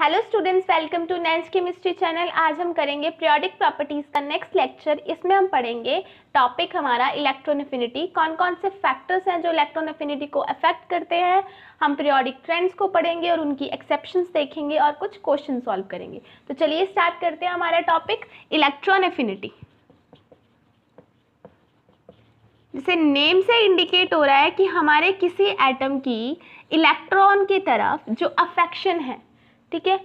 Hello students welcome to नेंस chemistry channel आज हम करेंगे पीरियोडिक प्रॉपर्टीज़ का नेक्स्ट लेक्चर इसमें हम पढ़ेंगे टॉपिक हमारा इलेक्ट्रॉन एफिनिटी कौन कौन से फैक्टर्स हैं जो इलेक्ट्रॉन एफिनिटी को अफेक्ट करते हैं हम पीरियोडिक ट्रेंड्स को पढ़ेंगे और उनकी एक्सेप्शंस देखेंगे और कुछ क्वेश्चन सॉल्व करेंगे तो चलिए स्टार्ट करते हैं हमारा टॉपिक इलेक्ट्रॉन एफिनिटी जिसे नेम से इंडिकेट हो रहा है कि हमारे किसी एटम की इलेक्ट्रॉन की तरफ जो अफेक्शन है ठीक है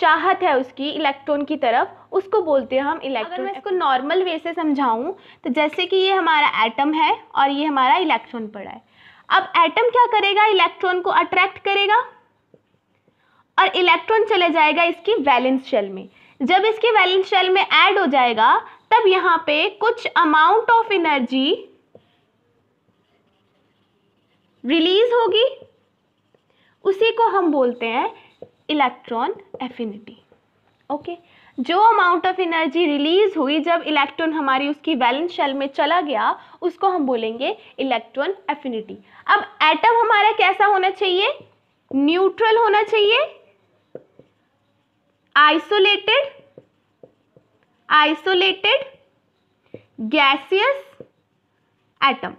चाहत है उसकी इलेक्ट्रॉन की तरफ उसको बोलते हैं हम इलेक्ट्रॉन अगर मैं इसको नॉर्मल वे से समझाऊं तो जैसे कि ये हमारा एटम है और ये हमारा इलेक्ट्रॉन पड़ा है अब एटम क्या करेगा इलेक्ट्रॉन को अट्रैक्ट करेगा और इलेक्ट्रॉन चले जाएगा इसकी वैलेंस शेल में जब इसके वैलेंस शेल में ऐड हो जाएगा तब यहाँ पे कुछ अमाउंट ऑफ एनर्जी रिलीज होगी उसी को हम बोलते हैं इलेक्ट्रॉन एफिनिटी ओके जो अमाउंट ऑफ एनर्जी रिलीज हुई जब इलेक्ट्रॉन हमारी उसकी वैलेंस शेल में चला गया उसको हम बोलेंगे इलेक्ट्रॉन एफिनिटी अब एटम हमारा कैसा होना चाहिए न्यूट्रल होना चाहिए isolated isolated gaseous atom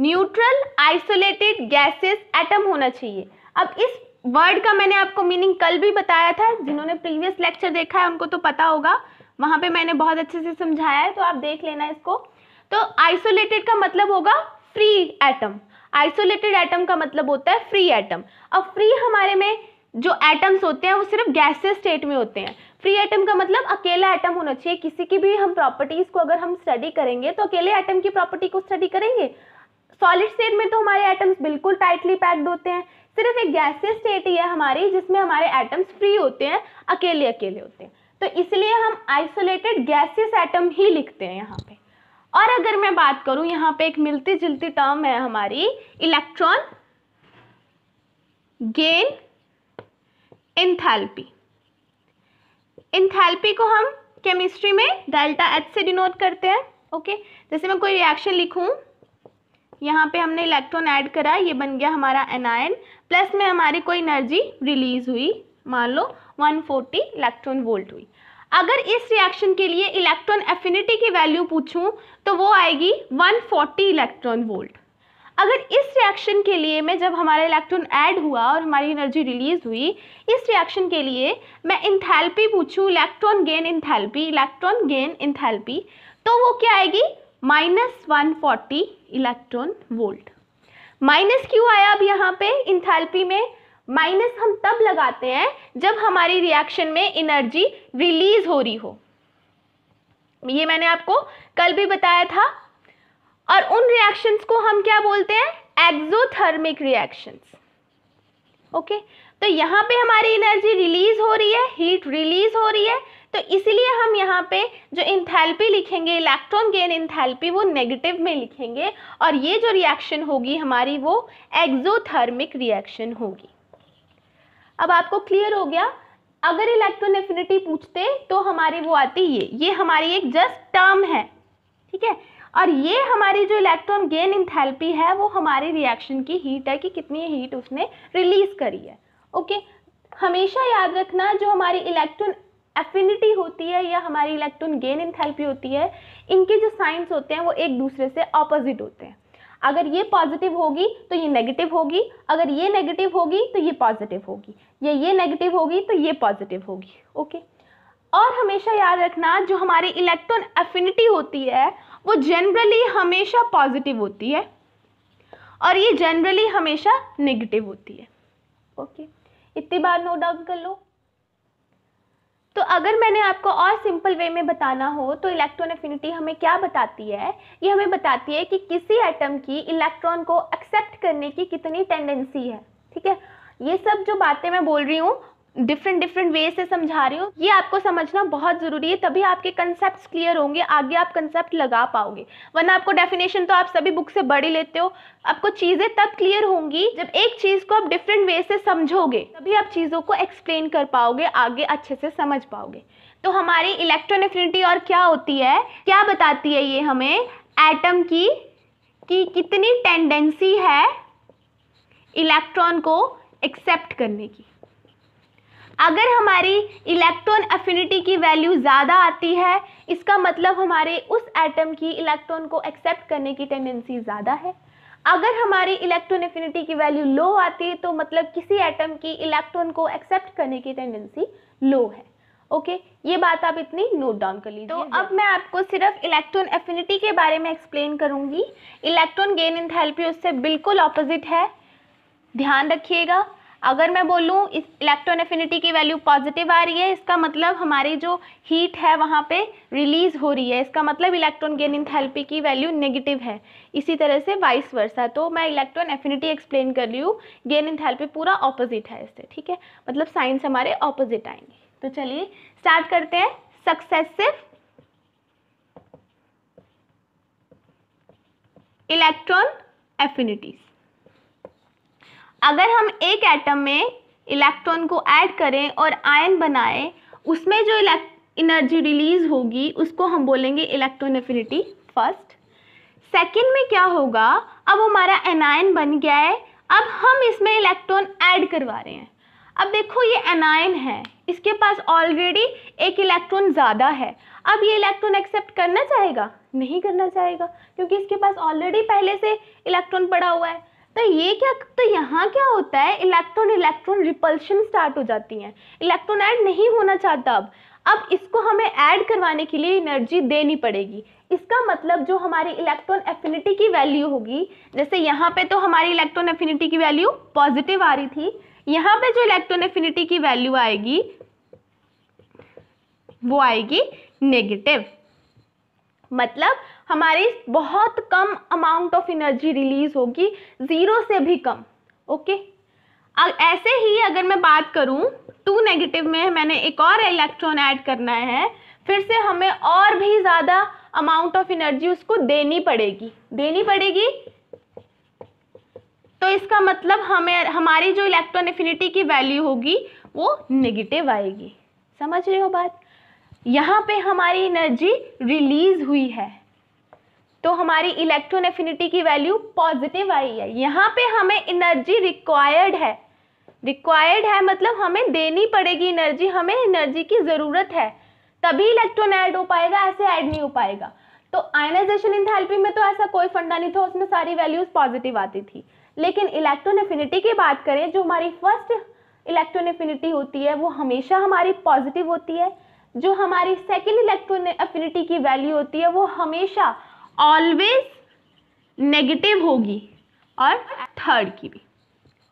neutral isolated gases atom होना चाहिए अब इस वर्ड का मैंने आपको मीनिंग कल भी बताया था जिन्होंने प्रीवियस लेक्चर देखा है उनको तो पता होगा वहां पे मैंने बहुत अच्छे से समझाया है तो आप देख लेना इसको तो आइसोलेटेड का मतलब होगा फ्री एटम आइसोलेटेड एटम का मतलब होता है फ्री एटम अब फ्री हमारे में जो एटम्स होते हैं वो सिर्फ गैसेस स्टेट में होते हैं फ्री एटम का मतलब अकेला एटम होना चाहिए किसी की भी हम प्रॉपर्टीज को अगर हम स्टडी करेंगे तो अकेले एटम की प्रॉपर्टी को स्टडी करेंगे सॉलिड स्टेट में तो हमारे एटम्स बिल्कुल टाइटली पैक्ड होते हैं सिर्फ एक गैसियस स्टेट ही है हमारी जिसमें हमारे एटम्स फ्री होते हैं अकेले अकेले होते हैं तो इसलिए हम आइसोलेटेड गैसियस एटम ही लिखते हैं यहाँ पे और अगर मैं बात करूँ यहाँ पे एक मिलती जुलती टर्म है हमारी इलेक्ट्रॉन गेन इंथैल्पी इंथैल्पी को हम केमिस्ट्री में डेल्टा एच से डिनोट करते हैं ओके जैसे मैं कोई रिएक्शन लिखूं यहाँ पे हमने इलेक्ट्रॉन ऐड करा ये बन गया हमारा एनायन प्लस में हमारी कोई एनर्जी रिलीज हुई मान लो 140 इलेक्ट्रॉन वोल्ट हुई अगर इस रिएक्शन के लिए इलेक्ट्रॉन एफिनिटी की वैल्यू पूछूं तो वो आएगी 140 इलेक्ट्रॉन वोल्ट अगर इस रिएक्शन के लिए मैं जब हमारा इलेक्ट्रॉन ऐड हुआ और हमारी एनर्जी रिलीज हुई इस रिएक्शन के लिए मैं इंथैल्पी पूछूं electron gain enthalpy electron gain enthalpy तो वो क्या आएगी minus one electron volt minus क्यों आया अब यहाँ पे इंथैल्पी में माइनस हम तब लगाते हैं जब हमारी रिएक्शन में एनर्जी रिलीज हो रही हो ये मैंने आपको कल भी बताया था और उन रिएक्शंस को हम क्या बोलते हैं एक्सोथर्मिक रिएक्शंस ओके तो यहाँ पे हमारी एनर्जी रिलीज हो रही है हीट रिलीज हो रही है तो इसीलिए हम यहाँ पे जो इंथैल्पी लिखेंगे इलेक्ट्रॉन गेन इंथैल्पी वो नेगेटिव में लिखेंगे और ये जो रिएक्शन होगी हमारी वो एक्जोथर्मिक रिएक्शन होगी अब आपको क्लियर हो गया अगर इलेक्ट्रॉन एफिनिटी पूछते तो हमारी वो आती ये ये हमारी एक जस्ट टर्म है ठीक है और ये हमारी जो इलेक्ट्रॉन गेन इंथैल्पी है वो हमारी रिएक्शन की हीट है कि कितनी हीट उसने रिलीज करी है ओके हमेशा याद रखना जो हमारी इलेक्ट्रॉन एफिनिटी होती है या हमारी इलेक्ट्रॉन गेन इंथैल्पी होती है इनके जो साइंस होते हैं वो एक दूसरे से ऑपोजिट होते हैं अगर ये पॉजिटिव होगी तो ये नेगेटिव होगी अगर ये नेगेटिव होगी तो ये पॉजिटिव होगी या ये नेगेटिव होगी तो ये पॉजिटिव होगी ओके और हमेशा याद रखना जो हमारी इलेक्ट्रॉन एफिनिटी होती है वो जनरली हमेशा पॉजिटिव होती है और ये जनरली हमेशा नेगेटिव होती है ओके इतनी बार नोट डाउन कर लो तो अगर मैंने आपको और सिंपल वे में बताना हो तो इलेक्ट्रॉन एफिनिटी हमें क्या बताती है ये हमें बताती है कि किसी एटम की इलेक्ट्रॉन को एक्सेप्ट करने की कितनी टेंडेंसी है ठीक है ये सब जो बातें मैं बोल रही हूँ डिफरेंट डिफरेंट वे से समझा रही हो ये आपको समझना बहुत ज़रूरी है तभी आपके कंसेप्ट क्लियर होंगे आगे आप कंसेप्ट लगा पाओगे वरना आपको डेफिनेशन तो आप सभी बुक से बढ़ी लेते हो आपको चीज़ें तब क्लियर होंगी जब एक चीज़ को आप डिफरेंट वे से समझोगे तभी आप चीज़ों को एक्सप्लेन कर पाओगे आगे अच्छे से समझ पाओगे तो हमारी इलेक्ट्रॉन इफिनिटी और क्या होती है क्या बताती है ये हमें एटम की कि कितनी टेंडेंसी है इलेक्ट्रॉन को एक्सेप्ट करने की अगर हमारी इलेक्ट्रॉन अफिनिटी की वैल्यू ज़्यादा आती है इसका मतलब हमारे उस एटम की इलेक्ट्रॉन को एक्सेप्ट करने की टेंडेंसी ज़्यादा है अगर हमारी इलेक्ट्रॉन एफिनिटी की वैल्यू लो आती है तो मतलब किसी एटम की इलेक्ट्रॉन को एक्सेप्ट करने की टेंडेंसी लो है ओके okay, ये बात आप इतनी नोट डाउन कर लीजिए तो हाँ। अब मैं आपको सिर्फ इलेक्ट्रॉन एफिनिटी के बारे में एक्सप्लेन करूंगी इलेक्ट्रॉन गेन थेरेपी उससे बिल्कुल ऑपोजिट है ध्यान रखिएगा अगर मैं बोलूँ इस इलेक्ट्रॉन एफिनिटी की वैल्यू पॉजिटिव आ रही है इसका मतलब हमारी जो हीट है वहाँ पे रिलीज हो रही है इसका मतलब इलेक्ट्रॉन गेन इन थेरेपी की वैल्यू नेगेटिव है इसी तरह से वाइस वर्सा तो मैं इलेक्ट्रॉन एफिनिटी एक्सप्लेन कर रही हूँ गेन इन थेरेपी पूरा ऑपोजिट है इससे ठीक है मतलब साइंस हमारे ऑपोजिट आएंगे तो चलिए स्टार्ट करते हैं सक्सेसिव इलेक्ट्रॉन एफिनिटीज अगर हम एक एटम में इलेक्ट्रॉन को ऐड करें और आयन बनाएं उसमें जो एनर्जी रिलीज होगी उसको हम बोलेंगे इलेक्ट्रॉन एफिनिटी फर्स्ट सेकंड में क्या होगा अब हमारा एनायन बन गया है अब हम इसमें इलेक्ट्रॉन ऐड करवा रहे हैं अब देखो ये एनायन है इसके पास ऑलरेडी एक इलेक्ट्रॉन ज़्यादा है अब ये इलेक्ट्रॉन एक्सेप्ट करना चाहेगा नहीं करना चाहेगा क्योंकि इसके पास ऑलरेडी पहले से इलेक्ट्रॉन पड़ा हुआ है तो ये क्या तो यहाँ क्या होता है इलेक्ट्रॉन इलेक्ट्रॉन रिपल्शन स्टार्ट हो जाती हैं इलेक्ट्रॉन ऐड नहीं होना चाहता अब अब इसको हमें ऐड करवाने के लिए एनर्जी देनी पड़ेगी इसका मतलब जो हमारी इलेक्ट्रॉन एफिनिटी की वैल्यू होगी जैसे यहाँ पे तो हमारी इलेक्ट्रॉन एफिनिटी की वैल्यू पॉजिटिव आ रही थी यहाँ पे जो इलेक्ट्रॉन एफिनिटी की वैल्यू आएगी वो आएगी नेगेटिव मतलब हमारी बहुत कम अमाउंट ऑफ एनर्जी रिलीज होगी ज़ीरो से भी कम ओके ऐसे ही अगर मैं बात करूं टू नेगेटिव में मैंने एक और इलेक्ट्रॉन ऐड करना है फिर से हमें और भी ज़्यादा अमाउंट ऑफ एनर्जी उसको देनी पड़ेगी देनी पड़ेगी तो इसका मतलब हमें हमारी जो इलेक्ट्रॉन इफिनिटी की वैल्यू होगी वो नेगेटिव आएगी समझ रहे हो बात यहाँ पे हमारी एनर्जी रिलीज हुई है तो हमारी इलेक्ट्रॉन एफिनिटी की वैल्यू पॉजिटिव आई है यहाँ पे हमें एनर्जी रिक्वायर्ड है रिक्वायर्ड है मतलब हमें देनी पड़ेगी एनर्जी हमें एनर्जी की ज़रूरत है तभी इलेक्ट्रॉन ऐड हो पाएगा ऐसे ऐड नहीं हो पाएगा तो आयनाइजेशन इंथैल्पी में तो ऐसा कोई फंडा नहीं था उसमें सारी वैल्यूज पॉजिटिव आती थी लेकिन इलेक्ट्रॉन एफिनिटी की बात करें जो हमारी फर्स्ट इलेक्ट्रॉन एफिनिटी होती है वो हमेशा हमारी पॉजिटिव होती है जो हमारी सेकेंड इलेक्ट्रॉन एफिनिटी की वैल्यू होती है वो हमेशा ऑलवेज नेगेटिव होगी और थर्ड की भी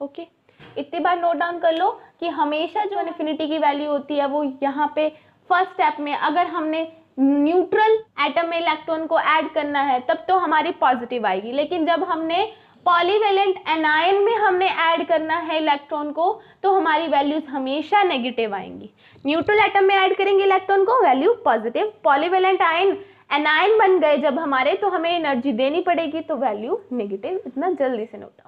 ओके okay. इतनी बार नोट डाउन कर लो कि हमेशा जो इन्फिनिटी की वैल्यू होती है वो यहाँ पे फर्स्ट स्टेप में अगर हमने न्यूट्रल एटम में इलेक्ट्रॉन को ऐड करना है तब तो हमारी पॉजिटिव आएगी लेकिन जब हमने पॉलीवेलेंट एनायन में हमने ऐड करना है इलेक्ट्रॉन को तो हमारी वैल्यूज हमेशा नेगेटिव आएंगी न्यूट्रल एटम में ऐड करेंगे इलेक्ट्रॉन को value positive polyvalent ion anion बन गए जब हमारे तो हमें एनर्जी देनी पड़ेगी तो वैल्यू नेगेटिव इतना जल्दी से नोट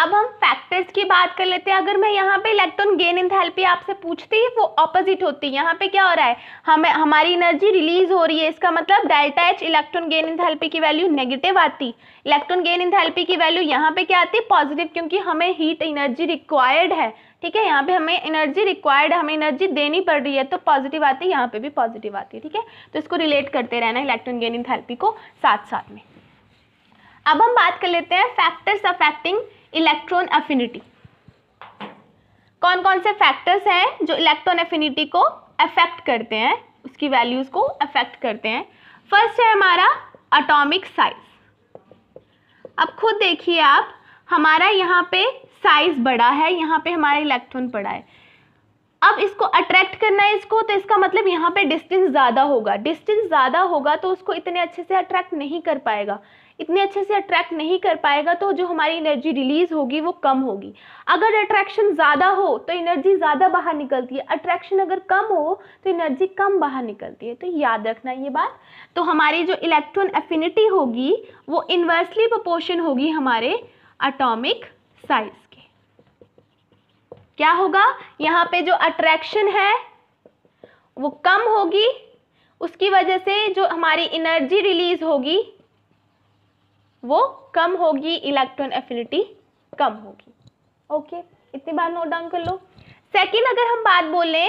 अब हम फैक्टर्स की बात कर लेते हैं अगर मैं यहाँ पे इलेक्ट्रॉन गेन इंथैल्पी आपसे पूछती वो ऑपोजिट होती है यहाँ पे क्या हो रहा है हमें हमारी एनर्जी रिलीज हो रही है इसका मतलब delta H electron gain enthalpy की वैल्यू नेगेटिव आती इलेक्ट्रॉन गेन थेरेपी की वैल्यू यहाँ पे क्या आती है पॉजिटिव क्योंकि हमें हीट एनर्जी रिक्वायर्ड है ठीक है यहाँ पे हमें एनर्जी रिक्वायर्ड हमें एनर्जी देनी पड़ रही है तो पॉजिटिव आती है यहाँ पे भी पॉजिटिव आती है ठीक है तो इसको रिलेट करते रहना इलेक्ट्रॉन गेनिंग थेरेपी को साथ साथ में अब हम बात कर लेते हैं फैक्टर्स अफेक्टिंग इलेक्ट्रॉन अफिनिटी कौन कौन से फैक्टर्स हैं जो इलेक्ट्रॉन अफिनिटी को अफेक्ट करते हैं उसकी वैल्यूज़ को अफेक्ट करते हैं फर्स्ट है हमारा अटोमिक साइज अब खुद देखिए आप हमारा यहाँ पे साइज बड़ा है यहाँ पे हमारा इलेक्ट्रॉन पड़ा है अब इसको अट्रैक्ट करना है इसको तो इसका मतलब यहाँ पे डिस्टेंस ज़्यादा होगा डिस्टेंस ज़्यादा होगा तो उसको इतने अच्छे से अट्रैक्ट नहीं कर पाएगा इतने अच्छे से अट्रैक्ट नहीं कर पाएगा तो जो हमारी एनर्जी रिलीज़ होगी वो कम होगी अगर अट्रैक्शन ज़्यादा हो तो एनर्जी ज़्यादा बाहर निकलती है अट्रैक्शन अगर कम हो तो एनर्जी कम बाहर निकलती है तो याद रखना ये बात तो हमारी जो इलेक्ट्रॉन एफिनिटी होगी वो इन्वर्सली प्रपोर्शन होगी हमारे अटोमिक साइज़ क्या होगा यहाँ पे जो अट्रैक्शन है वो कम होगी उसकी वजह से जो हमारी एनर्जी रिलीज होगी वो कम होगी इलेक्ट्रॉन एफिनिटी कम होगी ओके okay, इतनी बार नोट डाउन कर लो सेकेंड अगर हम बात बोलें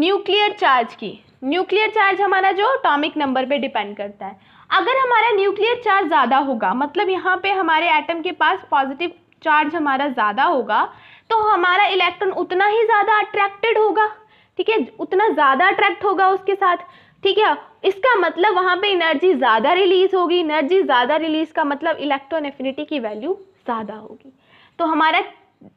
न्यूक्लियर चार्ज की न्यूक्लियर चार्ज हमारा जो अटोमिक नंबर पे डिपेंड करता है अगर हमारा न्यूक्लियर चार्ज ज़्यादा होगा मतलब यहाँ पे हमारे एटम के पास पॉजिटिव चार्ज हमारा ज़्यादा होगा तो हमारा इलेक्ट्रॉन उतना ही ज़्यादा अट्रैक्टेड होगा ठीक है उतना ज़्यादा अट्रैक्ट होगा उसके साथ ठीक है इसका मतलब वहाँ पे एनर्जी ज़्यादा रिलीज होगी एनर्जी ज़्यादा रिलीज का मतलब इलेक्ट्रॉन एफिनिटी की वैल्यू ज़्यादा होगी तो हमारा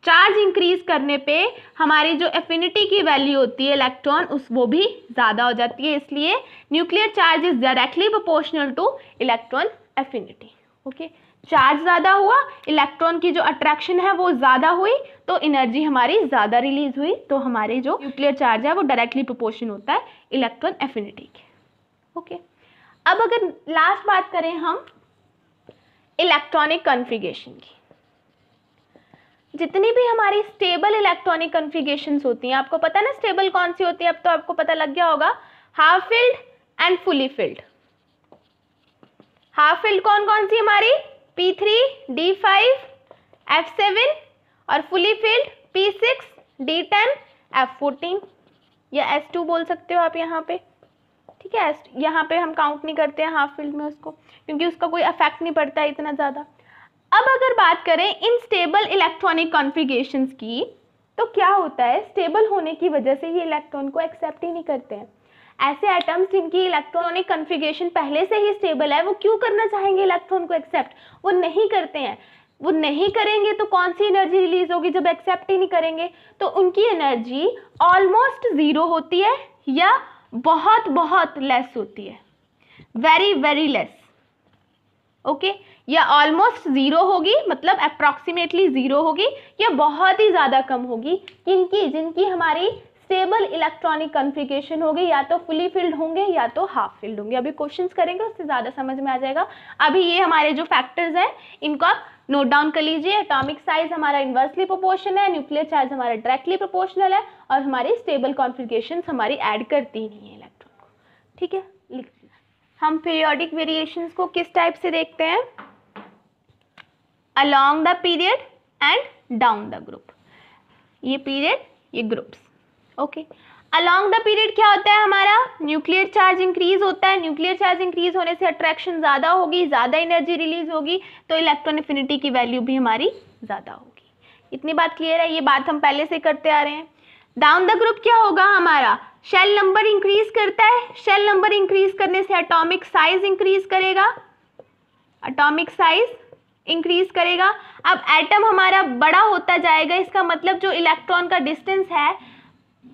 चार्ज इंक्रीज करने पे हमारी जो एफिनिटी की वैल्यू होती है इलेक्ट्रॉन उस वो भी ज़्यादा हो जाती है इसलिए nuclear charge is directly proportional to electron affinity okay charge ज़्यादा हुआ इलेक्ट्रॉन की जो अट्रैक्शन है वो ज़्यादा हुई तो एनर्जी हमारी ज़्यादा रिलीज हुई तो हमारे जो न्यूक्लियर चार्ज है वो डायरेक्टली प्रोपोर्शन होता है इलेक्ट्रॉन एफिनिटी के ओके अब अगर लास्ट बात करें हम इलेक्ट्रॉनिक कन्फिगेशन की जितनी भी हमारी स्टेबल इलेक्ट्रॉनिक कन्फिगेशन होती हैं आपको पता ना स्टेबल कौन सी होती है अब तो आपको पता लग गया होगा half field and fully field half field कौन कौन सी हमारी P three D five F seven और fully field P six D ten F fourteen या एस टू बोल सकते हो आप यहाँ पे ठीक है एस यहाँ पे हम काउंट नहीं करते हैं हाफ फील्ड में उसको क्योंकि उसका कोई अफेक्ट नहीं पड़ता है इतना ज़्यादा अब अगर बात करें इन स्टेबल इलेक्ट्रॉनिक कॉन्फ़िगरेशंस की तो क्या होता है स्टेबल होने की वजह से ये इलेक्ट्रॉन को एक्सेप्ट ही नहीं करते हैं ऐसे एटम्स जिनकी इलेक्ट्रॉनिक कन्फिग्रेशन पहले से ही स्टेबल है वो क्यों करना चाहेंगे इलेक्ट्रॉन को एक्सेप्ट वो नहीं करते हैं वो नहीं करेंगे तो कौन सी एनर्जी रिलीज होगी जब एक्सेप्ट ही नहीं करेंगे तो उनकी एनर्जी ऑलमोस्ट ज़ीरो होती है या बहुत बहुत लेस होती है वेरी वेरी लेस ओके या ऑलमोस्ट ज़ीरो होगी मतलब अप्रॉक्सीमेटली ज़ीरो होगी या बहुत ही ज़्यादा कम होगी किनकी जिनकी हमारी स्टेबल इलेक्ट्रॉनिक कन्फिगेशन होगी या तो फुली फिल्ड होंगे या तो हाफ फिल्ड होंगे अभी क्वेश्चन करेंगे उससे ज़्यादा समझ में आ जाएगा अभी ये हमारे जो फैक्टर्स हैं इनको आप नोट डाउन कर लीजिए एटॉमिक साइज हमारा इन्वर्सली प्रोपोर्शनल है न्यूक्लियर चार्ज हमारा डायरेक्टली प्रोपोर्शनल है और हमारी स्टेबल कॉन्फिगेशन हमारी ऐड करती ही नहीं है इलेक्ट्रॉन को ठीक है लिख हम पीरियोडिक वेरिएशन को किस टाइप से देखते हैं along the period and down the group ये पीरियड ये groups okay along the period क्या होता है हमारा न्यूक्लियर चार्ज इंक्रीज होता है न्यूक्लियर चार्ज इंक्रीज होने से अट्रैक्शन ज़्यादा होगी ज़्यादा एनर्जी रिलीज होगी तो इलेक्ट्रॉन इफिनिटी की वैल्यू भी हमारी ज़्यादा होगी इतनी बात क्लियर है ये बात हम पहले से करते आ रहे हैं डाउन द ग्रुप क्या होगा हमारा शेल नंबर इंक्रीज करता है शेल नंबर इंक्रीज करने से अटोमिक साइज इंक्रीज करेगा अटोमिक साइज इंक्रीज करेगा अब एटम हमारा बड़ा होता जाएगा इसका मतलब जो इलेक्ट्रॉन का डिस्टेंस है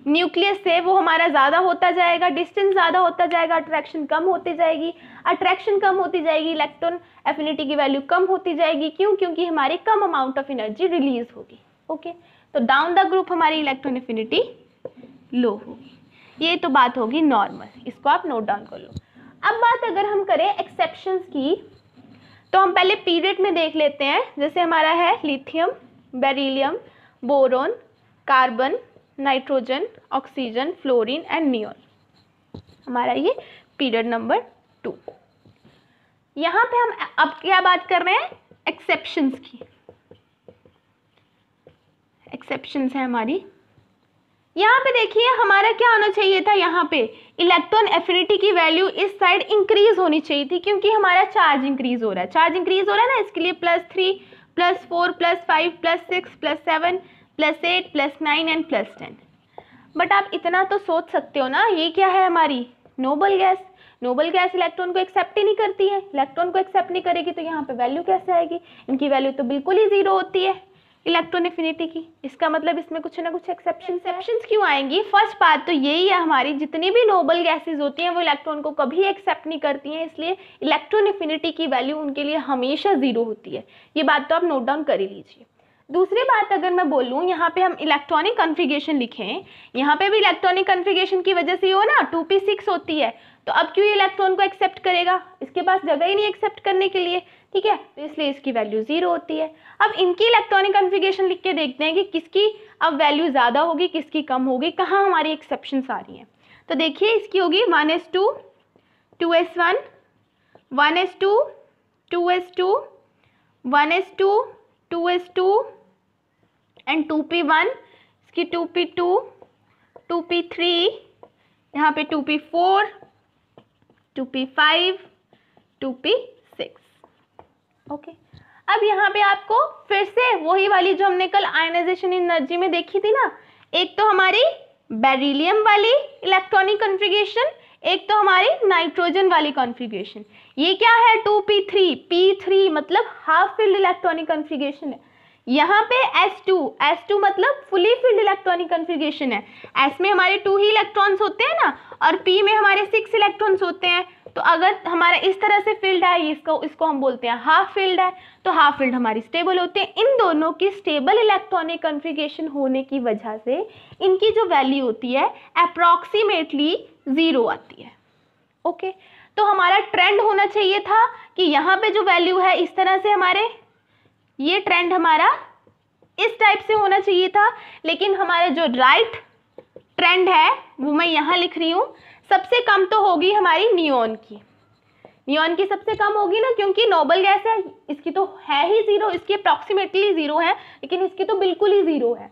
न्यूक्लियस से वो हमारा ज़्यादा होता जाएगा डिस्टेंस ज़्यादा होता जाएगा अट्रैक्शन कम होती जाएगी अट्रैक्शन कम होती जाएगी इलेक्ट्रॉन एफिनिटी की वैल्यू कम होती जाएगी क्यों क्योंकि हमारी कम अमाउंट ऑफ एनर्जी रिलीज होगी ओके तो डाउन द ग्रुप हमारी इलेक्ट्रॉन एफिनिटी लो होगी ये तो बात होगी नॉर्मल इसको आप नोट डाउन कर लो अब बात अगर हम करें एक्सेप्शंस की तो हम पहले पीरियड में देख लेते हैं जैसे हमारा है lithium beryllium boron carbon nitrogen oxygen fluorine and neon हमारा ये पीरियड नंबर टू यहाँ पे हम अब क्या बात कर रहे हैं एक्सेप्शंस की एक्सेप्शंस है हमारी यहाँ पे देखिए हमारा क्या होना चाहिए था यहाँ पे इलेक्ट्रॉन एफिनिटी की वैल्यू इस साइड इंक्रीज होनी चाहिए थी क्योंकि हमारा चार्ज इंक्रीज हो रहा है चार्ज इंक्रीज हो रहा है ना इसके लिए plus three plus four plus five plus six plus seven plus eight plus nine and plus ten but आप इतना तो सोच सकते हो ना ये क्या है हमारी noble gas noble gas electron को एक्सेप्ट ही नहीं करती है इलेक्ट्रॉन को एक्सेप्ट नहीं करेगी तो यहाँ पे वैल्यू कैसे आएगी इनकी वैल्यू तो बिल्कुल ही जीरो होती है इलेक्ट्रॉन इफिनिटी की इसका मतलब इसमें कुछ ना कुछ एक्सेप्शन एक्सेप्शन क्यों आएंगी फर्स्ट बात तो यही है हमारी जितनी भी नोबल गैसेज होती हैं वो इलेक्ट्रॉन को कभी एक्सेप्ट नहीं करती हैं इसलिए इलेक्ट्रॉन इफिनिटी की वैल्यू उनके लिए हमेशा जीरो होती है ये बात तो आप नोट डाउन कर ही लीजिए दूसरी बात अगर मैं बोलूँ यहाँ पे हम इलेक्ट्रॉनिक कन्फिगेशन लिखें यहाँ पे भी इलेक्ट्रॉनिक कन्फिगेशन की वजह से हो ना टू पी सिक्स होती है तो अब क्यों इलेक्ट्रॉन को एक्सेप्ट करेगा इसके पास जगह ही नहीं एक्सेप्ट करने के लिए ठीक है तो इसलिए इसकी वैल्यू ज़ीरो होती है अब इनकी इलेक्ट्रॉनिक कन्फिगेशन लिख के देखते हैं कि किसकी अब वैल्यू ज़्यादा होगी किसकी कम होगी कहाँ हमारी एक्सेप्शन आ रही हैं तो देखिए इसकी होगी one S two two S one one S two two S two one S two two S two and two P one इसकी two P two two P three यहाँ पे two P four two P five two P six okay अब यहाँ पे आपको फिर से वही वाली जो हमने कल आयनाइजेशन एनर्जी में देखी थी ना एक तो हमारी बेरिलियम वाली इलेक्ट्रॉनिक कॉन्फ़िगरेशन एक तो हमारी नाइट्रोजन वाली कॉन्फ़िगरेशन ये क्या है 2p3 p3 मतलब हाफ फील्ड इलेक्ट्रॉनिक कॉन्फ़िगरेशन है यहाँ पे S2 S2 मतलब फुली फिल्ड इलेक्ट्रॉनिक कन्फिग्रेशन है S में हमारे टू ही इलेक्ट्रॉन्स होते हैं ना और P में हमारे सिक्स इलेक्ट्रॉन्स होते हैं तो अगर हमारा इस तरह से फील्ड है इसको इसको हम बोलते हैं हाफ फील्ड है तो हाफ फील्ड हमारी स्टेबल होते हैं इन दोनों की स्टेबल इलेक्ट्रॉनिक कन्फिग्रेशन होने की वजह से इनकी जो वैल्यू होती है अप्रॉक्सीमेटली ज़ीरो आती है ओके तो हमारा ट्रेंड होना चाहिए था कि यहाँ पे जो वैल्यू है इस तरह से हमारे ये ट्रेंड हमारा इस टाइप से होना चाहिए था लेकिन हमारा जो राइट ट्रेंड है वो मैं यहाँ लिख रही हूँ सबसे कम तो होगी हमारी नियोन की नियोन की सबसे कम होगी ना क्योंकि नोबल गैस है इसकी तो है ही ज़ीरो इसकी अप्रॉक्सीमेटली ज़ीरो है लेकिन इसकी तो बिल्कुल ही ज़ीरो है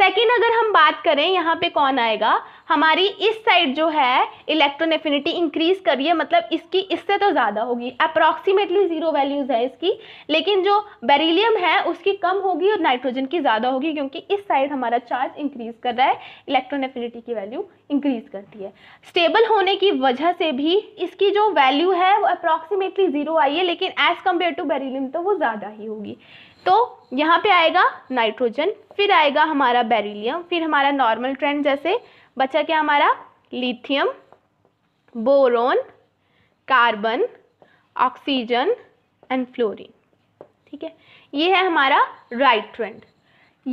सेकेंड अगर हम बात करें यहाँ पे कौन आएगा हमारी इस साइड जो है इलेक्ट्रॉन एफिनिटी इंक्रीज कर रही है मतलब इसकी इससे तो ज़्यादा होगी अप्रॉक्सीमेटली ज़ीरो वैल्यूज़ है इसकी लेकिन जो बेरिलियम है उसकी कम होगी और नाइट्रोजन की ज़्यादा होगी क्योंकि इस साइड हमारा चार्ज इंक्रीज कर रहा है इलेक्ट्रॉन एफिनिटी की वैल्यू इंक्रीज करती है स्टेबल होने की वजह से भी इसकी जो वैल्यू है वो अप्रॉक्सीमेटली ज़ीरो आई है लेकिन एज़ कम्पेयर टू बेरीलियम तो वो ज़्यादा ही होगी तो यहाँ पे आएगा नाइट्रोजन फिर आएगा हमारा बेरिलियम फिर हमारा नॉर्मल ट्रेंड जैसे बचा क्या हमारा lithium boron carbon oxygen and fluorine ठीक है ये है हमारा राइट ट्रेंड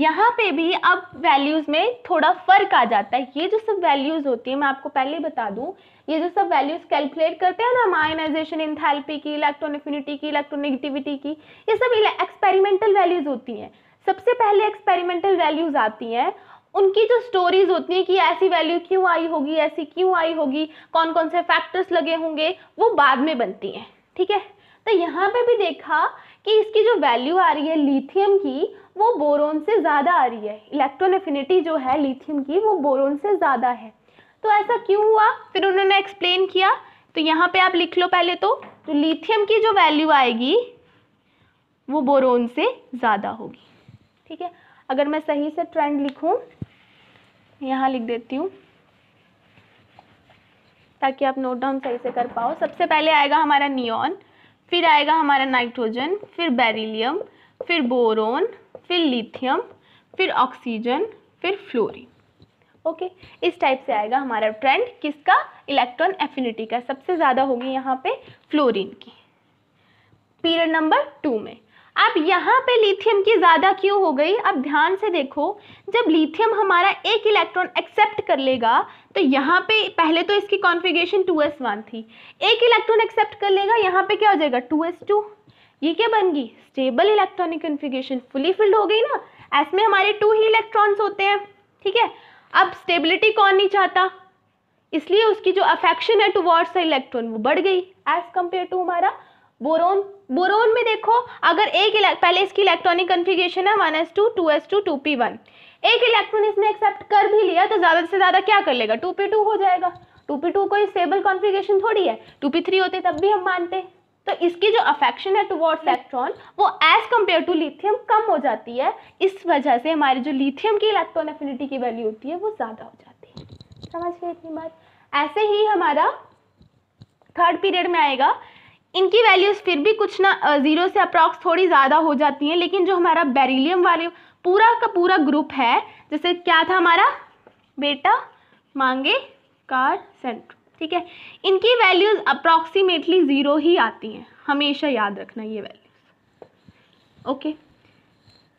यहाँ पे भी अब वैल्यूज़ में थोड़ा फ़र्क आ जाता है ये जो सब वैल्यूज़ होती है मैं आपको पहले बता दूँ ये जो सब वैल्यूज कैलकुलेट करते हैं ना माइनाइजेशन आयनाइजेशन इंथैल्पी की इलेक्ट्रोनिफिनिटी की इलेक्ट्रोनेगेटिविटी की ये सब एक्सपेरिमेंटल वैल्यूज होती हैं सबसे पहले एक्सपेरिमेंटल वैल्यूज आती हैं उनकी जो स्टोरीज होती हैं कि ऐसी वैल्यू क्यों आई होगी ऐसी क्यों आई होगी कौन कौन से फैक्टर्स लगे होंगे वो बाद में बनती हैं ठीक है तो यहाँ पे भी देखा कि इसकी जो वैल्यू आ रही है लिथियम की वो बोरोन से ज़्यादा आ रही है इलेक्ट्रॉन एफिनिटी जो है लिथियम की वो बोरोन से ज़्यादा है तो ऐसा क्यों हुआ फिर उन्होंने एक्सप्लेन किया तो यहाँ पे आप लिख लो पहले तो, तो लिथियम की जो वैल्यू आएगी वो बोरोन से ज़्यादा होगी ठीक है अगर मैं सही से ट्रेंड लिखूँ यहाँ लिख देती हूँ ताकि आप नोट डाउन सही से कर पाओ सबसे पहले आएगा हमारा नियॉन फिर आएगा हमारा नाइट्रोजन फिर बेरिलियम फिर बोरोन फिर लिथियम फिर ऑक्सीजन फिर फ्लोरीन ओके okay. इस टाइप से आएगा हमारा ट्रेंड किसका इलेक्ट्रॉन एफिनिटी का सबसे ज़्यादा होगी यहाँ पे फ्लोरीन की पीरियड नंबर टू में अब यहाँ पे लिथियम की ज़्यादा क्यों हो गई अब ध्यान से देखो जब लिथियम हमारा एक इलेक्ट्रॉन एक्सेप्ट कर लेगा तो यहाँ पे पहले तो इसकी कॉन्फ़िगरेशन 2s1 थी एक इलेक्ट्रॉन एक्सेप्ट कर लेगा यहाँ पे क्या हो जाएगा 2s2 ये क्या बन गई stable electronic configuration fully filled हो गई ना एस में हमारे टू ही इलेक्ट्रॉन्स होते हैं ठीक है अब स्टेबिलिटी कौन नहीं चाहता इसलिए उसकी जो अफेक्शन है टुवर्ड्स इलेक्ट्रॉन वो बढ़ गई एज कंपेयर टू हमारा बोरोन बोरोन में देखो अगर एक पहले इसकी इलेक्ट्रॉनिक कन्फिगेशन है one S two two S two two P one एक इलेक्ट्रॉन इसने एक्सेप्ट कर भी लिया तो ज़्यादा से ज़्यादा क्या कर लेगा टू पी टू हो जाएगा टू पी टू कोई स्टेबल कॉन्फिगेशन थोड़ी है टू पी थ्री होते तब भी हम मानते तो इसकी जो अफेक्शन है टुवर्ड्स इलेक्ट्रॉन वो एज कम्पेयर टू लिथियम कम हो जाती है इस वजह से हमारी जो लिथियम की इलेक्ट्रॉन एफिनिटी की वैल्यू होती है वो ज़्यादा हो जाती है समझ गए इतनी बात ऐसे ही हमारा थर्ड पीरियड में आएगा इनकी वैल्यूज़ फिर भी कुछ ना ज़ीरो से अप्रॉक्स थोड़ी ज़्यादा हो जाती हैं लेकिन जो हमारा बेरीलियम वाले पूरा का पूरा ग्रुप है जैसे क्या था हमारा बेटा मांगे कार सेंट्रो ठीक है इनकी वैल्यूज़ अप्रॉक्सीमेटली ज़ीरो ही आती हैं हमेशा याद रखना ये वैल्यूज़ ओके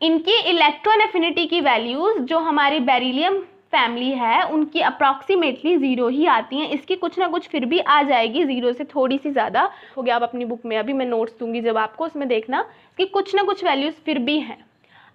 इनकी इलेक्ट्रॉन एफिनिटी की वैल्यूज़ जो हमारे बेरिलियम फैमिली है उनकी अप्रॉक्सीमेटली ज़ीरो ही आती हैं इसकी कुछ ना कुछ फिर भी आ जाएगी ज़ीरो से थोड़ी सी ज़्यादा हो गया आप अपनी बुक में अभी मैं नोट्स दूंगी जब आपको उसमें देखना कि कुछ ना कुछ वैल्यूज़ फिर भी हैं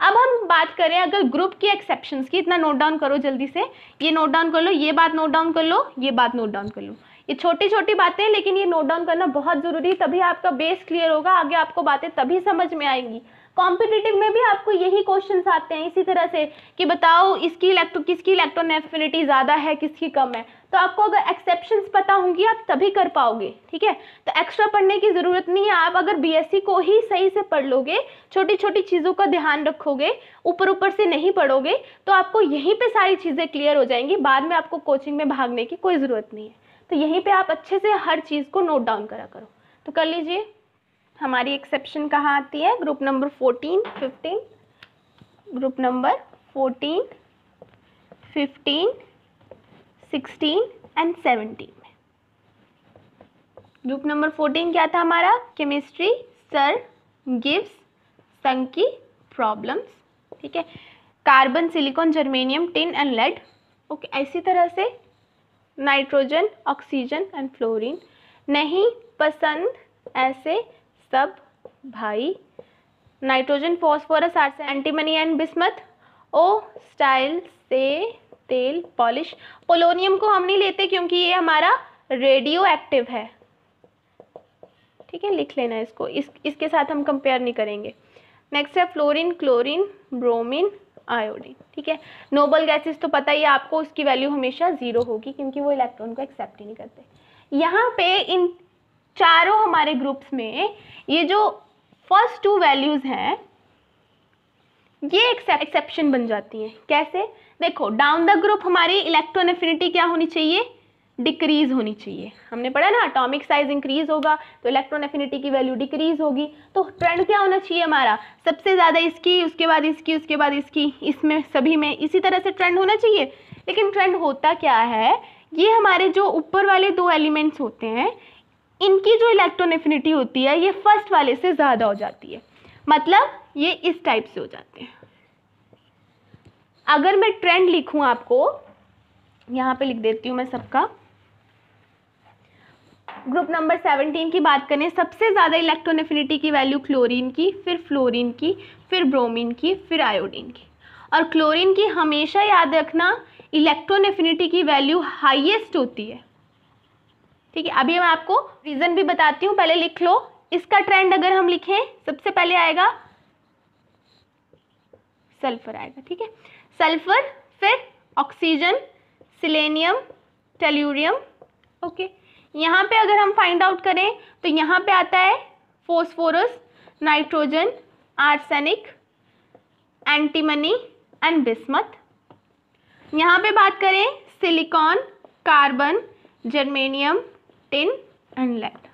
अब हम बात करें अगर ग्रुप की एक्सेप्शन की इतना नोट डाउन करो जल्दी से ये नोट डाउन कर लो ये बात नोट डाउन कर लो ये बात नोट डाउन कर लो ये छोटी छोटी बातें हैं लेकिन ये नोट डाउन करना बहुत ज़रूरी है तभी आपका बेस क्लियर होगा आगे आपको बातें तभी समझ में आएंगी कॉम्पिटिटिव में भी आपको यही क्वेश्चन आते हैं इसी तरह से कि बताओ इसकी इलेक्ट्रो किसकी एफिनिटी ज़्यादा है किसकी कम है तो आपको अगर एक्सेप्शन पता होंगी आप तभी कर पाओगे ठीक है तो एक्स्ट्रा पढ़ने की ज़रूरत नहीं है आप अगर बीएससी को ही सही से पढ़ लोगे छोटी छोटी चीज़ों का ध्यान रखोगे ऊपर ऊपर से नहीं पढ़ोगे तो आपको यहीं पर सारी चीज़ें क्लियर हो जाएंगी बाद में आपको कोचिंग में भागने की कोई ज़रूरत नहीं है तो यहीं पर आप अच्छे से हर चीज़ को नोट डाउन करा करो तो कर लीजिए हमारी एक्सेप्शन कहाँ आती है group number fourteen fifteen group number fourteen fifteen sixteen and seventeen में ग्रुप नंबर फोर्टीन क्या था हमारा केमिस्ट्री सर गिव्स संकी प्रॉब्लम्स ठीक है carbon silicon germanium tin and lead okay ऐसी तरह से नाइट्रोजन ऑक्सीजन एंड फ्लोरीन नहीं पसंद ऐसे सब भाई nitrogen phosphorus arsenic antimony and bismuth ओ स्टाइल से तेल पॉलिश पोलोनियम को हम नहीं लेते क्योंकि ये हमारा रेडियो एक्टिव है ठीक है लिख लेना इसको इस इसके साथ हम कंपेयर नहीं करेंगे नेक्स्ट है फ्लोरीन क्लोरीन ब्रोमीन आयोडीन ठीक है नोबल गैसेस तो पता ही है आपको उसकी वैल्यू हमेशा ज़ीरो होगी क्योंकि वो इलेक्ट्रॉन को एक्सेप्ट ही नहीं करते यहाँ पे इन चारों हमारे ग्रुप्स में ये जो फर्स्ट टू वैल्यूज़ हैं ये एक्सेप्शन बन जाती हैं कैसे देखो डाउन द ग्रुप हमारी इलेक्ट्रॉन एफिनिटी क्या होनी चाहिए डिक्रीज होनी चाहिए हमने पढ़ा ना अटोमिक साइज इंक्रीज होगा तो इलेक्ट्रॉन एफिनिटी की वैल्यू डिक्रीज होगी तो ट्रेंड क्या होना चाहिए हमारा सबसे ज़्यादा इसकी उसके बाद इसकी उसके बाद इसकी इसमें सभी में इसी तरह से ट्रेंड होना चाहिए लेकिन ट्रेंड होता क्या है ये हमारे जो ऊपर वाले दो एलिमेंट्स होते हैं इनकी जो इलेक्ट्रॉन एफिनिटी होती है ये फर्स्ट वाले से ज़्यादा हो जाती है मतलब ये इस टाइप से हो जाते हैं अगर मैं ट्रेंड लिखूं आपको यहाँ पे लिख देती हूँ मैं सबका ग्रुप नंबर सेवनटीन की बात करें सबसे ज़्यादा इलेक्ट्रॉन एफिनिटी की वैल्यू क्लोरीन की फिर फ्लोरीन की फिर ब्रोमीन की फिर आयोडीन की और क्लोरीन की हमेशा याद रखना इलेक्ट्रॉन एफिनिटी की वैल्यू हाईएस्ट होती है ठीक है अभी मैं आपको रीज़न भी बताती हूँ पहले लिख लो इसका ट्रेंड अगर हम लिखें सबसे पहले आएगा सल्फर आएगा ठीक है सल्फर फिर ऑक्सीजन सिलेनियम टेल्यूरियम ओके यहाँ पे अगर हम फाइंड आउट करें तो यहाँ पे आता है phosphorus nitrogen arsenic antimony and bismuth यहाँ पे बात करें silicon carbon germanium tin and lead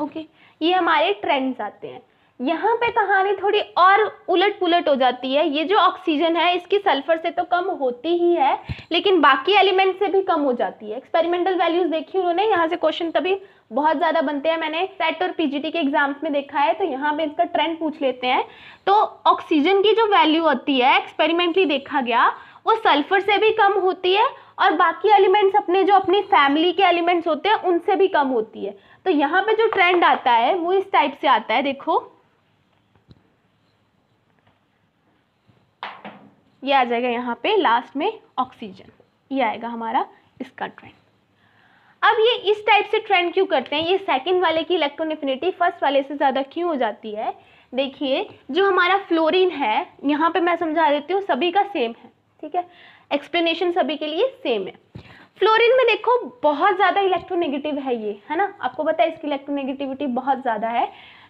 okay ये हमारे ट्रेंड्स आते हैं यहाँ पे कहानी थोड़ी और उलट पुलट हो जाती है ये जो ऑक्सीजन है इसकी सल्फर से तो कम होती ही है लेकिन बाकी एलिमेंट से भी कम हो जाती है एक्सपेरिमेंटल वैल्यूज देखी उन्होंने यहाँ से क्वेश्चन तभी बहुत ज़्यादा बनते हैं मैंने सेट और पीजीटी के एग्जाम्स में देखा है तो यहाँ पे इसका ट्रेंड पूछ लेते हैं तो ऑक्सीजन की जो वैल्यू होती है एक्सपेरिमेंटली देखा गया वो सल्फर से भी कम होती है और बाकी एलिमेंट्स अपने जो अपनी फैमिली के एलिमेंट्स होते हैं उनसे भी कम होती है तो यहाँ पे जो ट्रेंड आता है वो इस टाइप से आता है देखो ये आ जाएगा यहाँ पे लास्ट में ऑक्सीजन ये आएगा हमारा इसका ट्रेंड अब ये इस टाइप से ट्रेंड क्यों करते हैं ये सेकंड वाले की इलेक्ट्रोनिफिनिटी फर्स्ट वाले से ज़्यादा क्यों हो जाती है देखिए जो हमारा फ्लोरीन है यहाँ पे मैं समझा देती हूँ सभी का सेम है ठीक है एक्सप्लेनेशन सभी के लिए सेम है फ्लोरीन में देखो बहुत ज़्यादा इलेक्ट्रोनेगेटिव है ये है ना आपको पता है इसकी इलेक्ट्रोनेगेटिविटी बहुत ज़्यादा है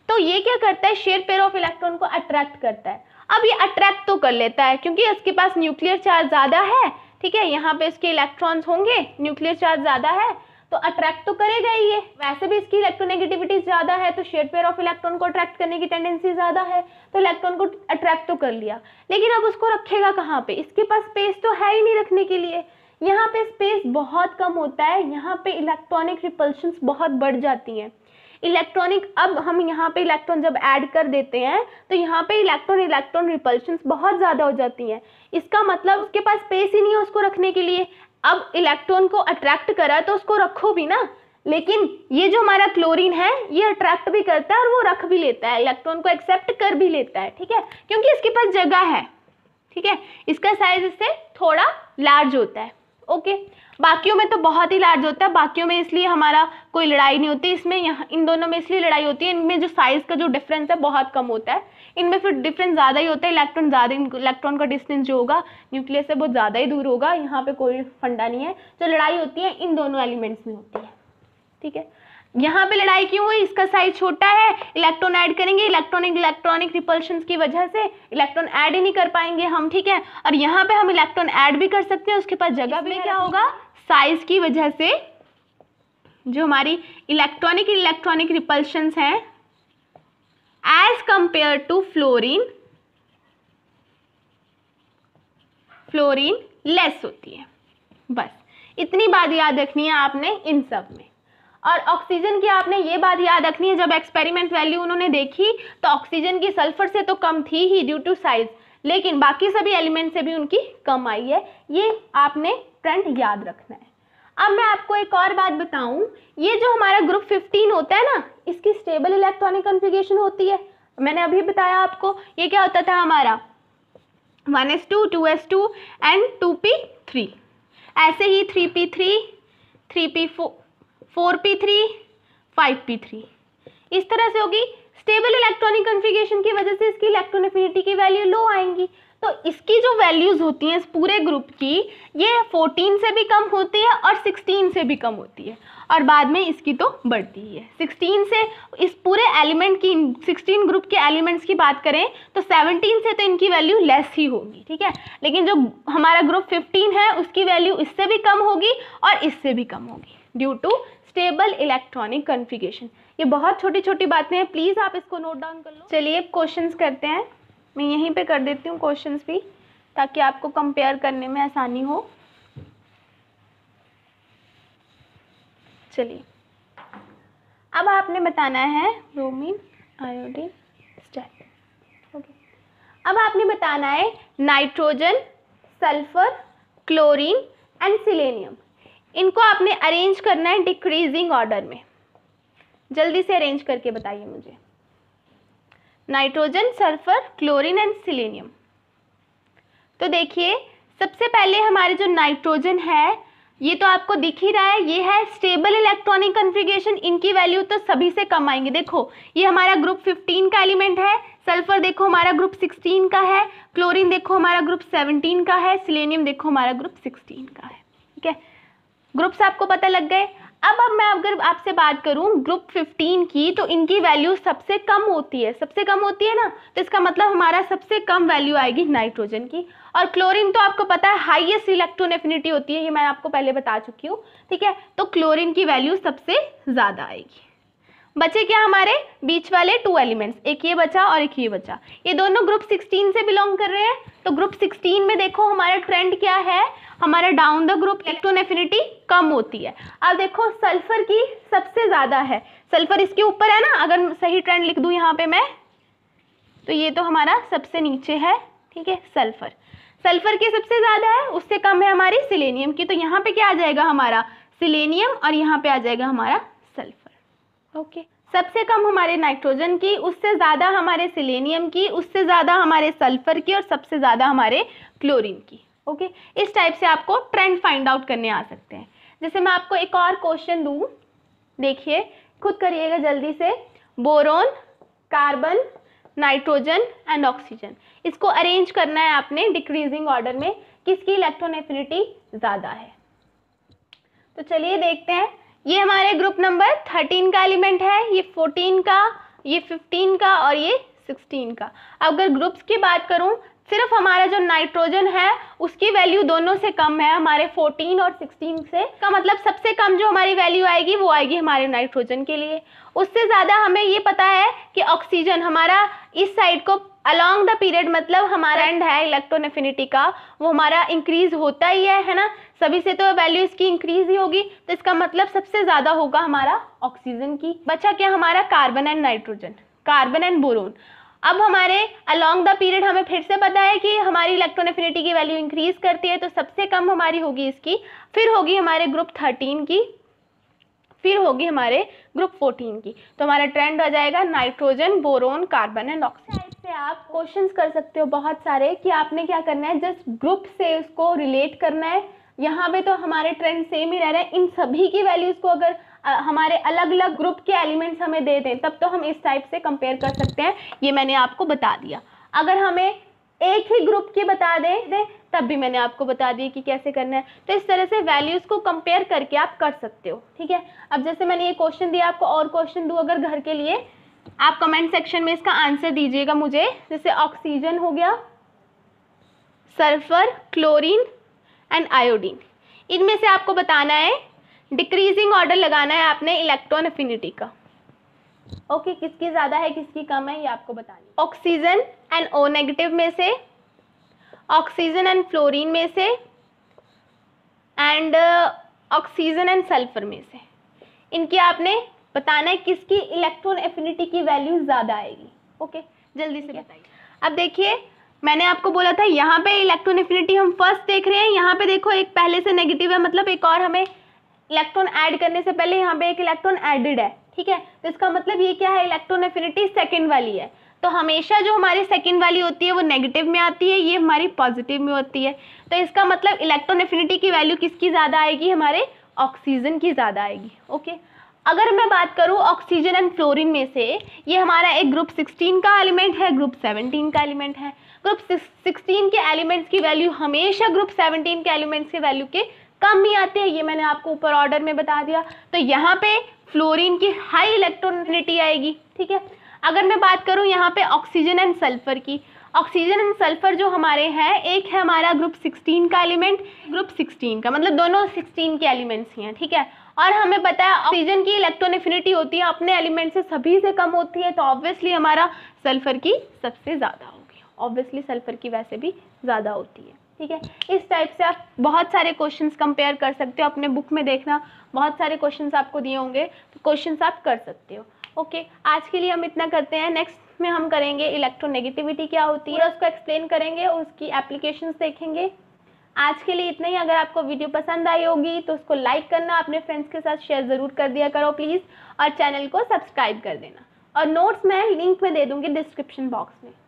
तो ये क्या करता है शेयर पेयर ऑफ इलेक्ट्रॉन को अट्रैक्ट करता है अब ये अट्रैक्ट तो कर लेता है क्योंकि इसके पास न्यूक्लियर चार्ज ज़्यादा है ठीक है यहाँ पे इसके इलेक्ट्रॉन्स होंगे न्यूक्लियर चार्ज ज़्यादा है तो अट्रैक्ट तो करेगा ही ये वैसे भी इसकी इलेक्ट्रोनेगेटिविटी ज़्यादा है तो शेड पेयर ऑफ इलेक्ट्रॉन को अट्रैक्ट करने की टेंडेंसी ज़्यादा है तो इलेक्ट्रॉन को अट्रैक्ट तो कर लिया लेकिन अब उसको रखेगा कहाँ पे इसके पास स्पेस तो है ही नहीं रखने के लिए यहाँ पे स्पेस बहुत कम होता है यहाँ पे इलेक्ट्रॉनिक रिपल्शंस बहुत बढ़ जाती हैं इलेक्ट्रॉनिक अब हम यहाँ पे इलेक्ट्रॉन जब ऐड कर देते हैं तो यहाँ पे इलेक्ट्रॉन इलेक्ट्रॉन रिपल्शन बहुत ज़्यादा हो जाती हैं इसका मतलब उसके पास स्पेस ही नहीं है उसको रखने के लिए अब इलेक्ट्रॉन को अट्रैक्ट करा तो उसको रखो भी ना लेकिन ये जो हमारा क्लोरीन है ये अट्रैक्ट भी करता है और वो रख भी लेता है इलेक्ट्रॉन को एक्सेप्ट कर भी लेता है ठीक है क्योंकि इसके पास जगह है ठीक है इसका साइज इससे थोड़ा लार्ज होता है ओके बाकियों में तो बहुत ही लार्ज होता है बाकियों में इसलिए हमारा कोई लड़ाई नहीं होती इसमें यहाँ इन दोनों में इसलिए लड़ाई होती है इनमें जो साइज़ का जो डिफरेंस है बहुत कम होता है इनमें फिर डिफरेंस ज़्यादा ही होता है इलेक्ट्रॉन ज़्यादा इलेक्ट्रॉन का डिस्टेंस जो होगा न्यूक्लियस से बहुत ज़्यादा ही दूर होगा यहाँ पर कोई फंडा नहीं है जो लड़ाई होती है इन दोनों एलिमेंट्स में होती है ठीक है यहाँ पे लड़ाई क्यों हुई इसका साइज छोटा है इलेक्ट्रॉन ऐड करेंगे इलेक्ट्रॉनिक इलेक्ट्रॉनिक रिपल्शन की वजह से इलेक्ट्रॉन ऐड ही नहीं कर पाएंगे हम ठीक है और यहाँ पे हम इलेक्ट्रॉन ऐड भी कर सकते हैं उसके पास जगह भी क्या होगा साइज की वजह से जो हमारी इलेक्ट्रॉनिक इलेक्ट्रॉनिक रिपल्शन है as compare to fluorine fluorine less होती है बस इतनी बात याद रखनी है आपने इन सब में और ऑक्सीजन की आपने ये बात याद रखनी है जब एक्सपेरिमेंट वैल्यू उन्होंने देखी तो ऑक्सीजन की सल्फर से तो कम थी ही ड्यू टू साइज लेकिन बाकी सभी एलिमेंट से भी उनकी कम आई है ये आपने ट्रेंड याद रखना है अब मैं आपको एक और बात बताऊं ये जो हमारा ग्रुप 15 होता है ना इसकी स्टेबल इलेक्ट्रॉनिक कन्फिगेशन होती है मैंने अभी बताया आपको ये क्या होता था हमारा 1s2, 2s2 एंड 2p3 ऐसे ही 3p3, 3p4 four P three five P three इस तरह से होगी स्टेबल इलेक्ट्रॉनिक कन्फिगेशन की वजह से इसकी इलेक्ट्रोनिफिनिटी की वैल्यू लो आएंगी तो इसकी जो वैल्यूज़ होती हैं इस पूरे ग्रुप की ये 14 से भी कम होती है और 16 से भी कम होती है और बाद में इसकी तो बढ़ती ही है 16 से इस पूरे एलिमेंट की 16 ग्रुप के एलिमेंट्स की बात करें तो 17 से तो इनकी वैल्यू लेस ही होगी ठीक है लेकिन जो हमारा ग्रुप 15 है उसकी वैल्यू इससे भी कम होगी और इससे भी कम होगी due to stable electronic configuration ये बहुत छोटी छोटी बातें हैं प्लीज़ आप इसको नोट डाउन कर लो चलिए क्वेश्चन करते हैं मैं यहीं पे कर देती हूँ क्वेश्चन भी ताकि आपको कंपेयर करने में आसानी हो चलिए अब आपने बताना है रोमिन आयोडीन ओके अब आपने बताना है nitrogen sulphur chlorine and selenium इनको आपने अरेंज करना है डिक्रीजिंग ऑर्डर में जल्दी से अरेंज करके बताइए मुझे nitrogen sulphur chlorine and selenium तो देखिए सबसे पहले हमारे जो नाइट्रोजन है ये तो आपको दिख ही रहा है ये है स्टेबल इलेक्ट्रॉनिक कॉन्फ़िगरेशन इनकी वैल्यू तो सभी से कम आएंगे देखो ये हमारा ग्रुप 15 का एलिमेंट है सल्फर देखो हमारा ग्रुप 16 का है क्लोरीन देखो हमारा ग्रुप 17 का है सिलेनियम देखो हमारा ग्रुप 16 का है ठीक है ग्रुप्स आपको पता लग गए अब अब मैं अगर आपसे बात करूं ग्रुप 15 की तो इनकी वैल्यू सबसे कम होती है सबसे कम होती है ना तो इसका मतलब हमारा सबसे कम वैल्यू आएगी नाइट्रोजन की और क्लोरीन तो आपको पता है हाईएस्ट इलेक्ट्रॉन एफिनिटी होती है ये मैं आपको पहले बता चुकी हूँ ठीक है तो क्लोरीन की वैल्यू सबसे ज़्यादा आएगी बचे क्या हमारे बीच वाले टू एलिमेंट्स एक ये बचा और एक ये बचा ये दोनों ग्रुप 16 से बिलोंग कर रहे हैं तो ग्रुप 16 में देखो हमारा ट्रेंड क्या है हमारा down the group electron affinity कम होती है अब देखो सल्फर की सबसे ज़्यादा है सल्फर इसके ऊपर है ना अगर सही ट्रेंड लिख दू यहाँ पे मैं तो ये तो हमारा सबसे नीचे है ठीक है सल्फर सल्फर के सबसे ज़्यादा है उससे कम है हमारी सिलेनियम की तो यहाँ पे क्या आ जाएगा हमारा सिलेनियम और यहाँ पे आ जाएगा हमारा ओके सबसे कम हमारे नाइट्रोजन की उससे ज़्यादा हमारे सिलेनियम की उससे ज़्यादा हमारे सल्फर की और सबसे ज़्यादा हमारे क्लोरीन की ओके इस टाइप से आपको ट्रेंड फाइंड आउट करने आ सकते हैं जैसे मैं आपको एक और क्वेश्चन दूँ देखिए खुद करिएगा जल्दी से boron carbon nitrogen and oxygen इसको अरेंज करना है आपने डिक्रीजिंग ऑर्डर में किसकी इलेक्ट्रॉन एफिनिटी ज़्यादा है तो चलिए देखते हैं ये हमारे ग्रुप नंबर थर्टीन का एलिमेंट है ये फोर्टीन का ये फिफ्टीन का और ये सिक्सटीन का अगर ग्रुप्स की बात करूँ सिर्फ हमारा जो नाइट्रोजन है उसकी वैल्यू दोनों से कम है हमारे 14 और 16 से का मतलब सबसे कम जो हमारी वैल्यू आएगी वो आएगी हमारे नाइट्रोजन के लिए उससे ज़्यादा हमें ये पता है कि ऑक्सीजन हमारा इस साइड को अलॉन्ग द पीरियड मतलब हमारा एंड है इलेक्ट्रॉन एफिनिटी का वो हमारा इंक्रीज होता ही है है ना सभी से तो वैल्यू इसकी इंक्रीज ही होगी तो इसका मतलब सबसे ज़्यादा होगा हमारा ऑक्सीजन की बचा क्या हमारा carbon and nitrogen carbon and boron अब हमारे अलॉन्ग द पीरियड हमें फिर से पता है कि हमारी इलेक्ट्रॉन एफिनिटी की वैल्यू इंक्रीज करती है तो सबसे कम हमारी होगी इसकी फिर होगी हमारे ग्रुप थर्टीन की फिर होगी हमारे ग्रुप फोर्टीन की तो हमारा ट्रेंड हो जाएगा nitrogen boron carbon and oxide से आप क्वेश्चंस कर सकते हो बहुत सारे कि आपने क्या करना है जस्ट ग्रुप से उसको रिलेट करना है यहाँ पे तो हमारे ट्रेंड सेम ही रह रहे हैं इन सभी की वैल्यूज़ को अगर हमारे अलग अलग ग्रुप के एलिमेंट्स हमें दे दें तब तो हम इस टाइप से कंपेयर कर सकते हैं ये मैंने आपको बता दिया अगर हमें एक ही ग्रुप की बता दें दे, तब भी मैंने आपको बता दिया कि कैसे करना है तो इस तरह से वैल्यूज़ को कंपेयर करके आप कर सकते हो ठीक है अब जैसे मैंने ये क्वेश्चन दिया आपको और क्वेश्चन दूँ अगर घर के लिए आप कमेंट सेक्शन में इसका आंसर दीजिएगा मुझे जैसे ऑक्सीजन हो गया सल्फर क्लोरीन एंड आयोडीन इनमें से आपको बताना है डिक्रीजिंग ऑर्डर लगाना है आपने इलेक्ट्रॉन अफिनिटी का ओके okay, किसकी ज़्यादा है किसकी कम है ये आपको बतानी ऑक्सीजन एंड ओ नेगेटिव में से ऑक्सीजन एंड फ्लोरीन में से एंड ऑक्सीजन एंड सल्फर में से इनकी आपने बताना है किसकी इलेक्ट्रॉन एफिनिटी की वैल्यू ज़्यादा आएगी ओके okay, जल्दी से बताइए अब देखिए मैंने आपको बोला था यहाँ पे इलेक्ट्रॉन एफिनिटी हम फर्स्ट देख रहे हैं यहाँ पे देखो एक पहले से नेगेटिव है मतलब एक और हमें इलेक्ट्रॉन ऐड करने से पहले यहाँ पे एक इलेक्ट्रॉन एडेड है ठीक है तो इसका मतलब ये क्या है इलेक्ट्रॉन एफिनिटी सेकेंड वाली है तो हमेशा जो हमारी सेकेंड वाली होती है वो नेगेटिव में आती है ये हमारी पॉजिटिव में होती है तो इसका मतलब इलेक्ट्रॉन एफिनिटी की वैल्यू किसकी ज़्यादा आएगी हमारे ऑक्सीजन की ज़्यादा आएगी ओके अगर मैं बात करूँ ऑक्सीजन एंड फ्लोरिन में से ये हमारा एक ग्रुप सिक्सटीन का एलिमेंट है ग्रुप सेवनटीन का एलिमेंट है ग्रुप सिक्सटीन के एलिमेंट्स की वैल्यू हमेशा ग्रुप सेवनटीन के एलिमेंट्स के वैल्यू के कम ही आते हैं ये मैंने आपको ऊपर ऑर्डर में बता दिया तो यहाँ पे फ्लोरीन की हाई इलेक्ट्रोनिटी आएगी ठीक है अगर मैं बात करूँ यहाँ पे ऑक्सीजन एंड सल्फर की ऑक्सीजन एंड सल्फर जो हमारे हैं एक है हमारा ग्रुप 16 का एलिमेंट ग्रुप 16 का मतलब दोनों 16 के एलिमेंट्स ही हैं ठीक है और हमें पता है ऑक्सीजन की इलेक्ट्रोनिफिनिटी होती है अपने एलिमेंट से सभी से कम होती है तो ऑब्वियसली हमारा सल्फर की सबसे ज़्यादा होगी ऑब्वियसली सल्फर की वैसे भी ज़्यादा होती है ठीक है इस टाइप से आप बहुत सारे क्वेश्चन कंपेयर कर सकते हो अपने बुक में देखना बहुत सारे क्वेश्चन आपको दिए होंगे तो क्वेश्चन आप कर सकते हो ओके आज के लिए हम इतना करते हैं नेक्स्ट में हम करेंगे इलेक्ट्रोनेगेटिविटी क्या होती है उसको एक्सप्लेन करेंगे उसकी एप्लीकेशन देखेंगे आज के लिए इतना ही अगर आपको वीडियो पसंद आई होगी तो उसको लाइक करना अपने फ्रेंड्स के साथ शेयर ज़रूर कर दिया करो प्लीज़ और चैनल को सब्सक्राइब कर देना और नोट्स मैं लिंक में दे दूंगी डिस्क्रिप्शन बॉक्स में